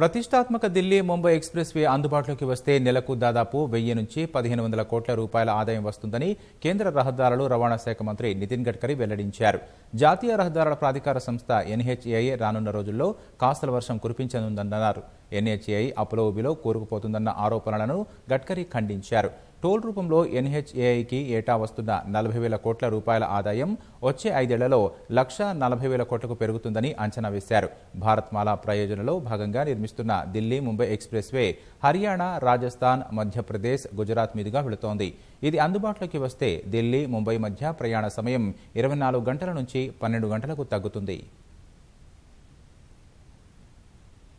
ప్రతిష్టాత్మక Delhi Mumbai express way అందుబాటులోకి వస్తే నెలకు దాదాపు వెయ్యి నుంచి పదిహేను వందల కోట్ల రూపాయల ఆదాయం వస్తుందని కేంద్ర రహదారులు రవాణా శాఖ మంత్రి నితిన్ గడ్కరీ వెల్లడించారు జాతీయ రహదారుల ప్రాధికార సంస్థ ఎన్హెచ్ఏఐ రానున్న రోజుల్లో కాస్తల వర్షం కురిపించనుందన్నారు ఎన్హెచ్ఏఐ అప్లోబిలో కూరుకుపోతుందన్న ఆరోపణలను గడ్కరీ ఖండించారు టోల్ రూపంలో ఎన్హెచ్ఏఐకి ఏటా వస్తున్న నలభై వేల కోట్ల రూపాయల ఆదాయం వచ్చే ఐదేళ్లలో లక్ష నలభై వేల కోట్లకు పెరుగుతుందని అంచనా వేశారు భారత్మాల ప్రయోజనలో భాగంగా నిర్మిస్తున్న ఢిల్లీ ముంబై ఎక్స్ప్రెస్ వే హర్యానా రాజస్థాన్ మధ్యప్రదేశ్ గుజరాత్ మీదుగా వెళుతోంది ఇది అందుబాటులోకి వస్తే ఢిల్లీ ముంబై మధ్య ప్రయాణ సమయం ఇరవై నాలుగు గంటల నుంచి పన్నెండు గంటలకు తగ్గుతుంది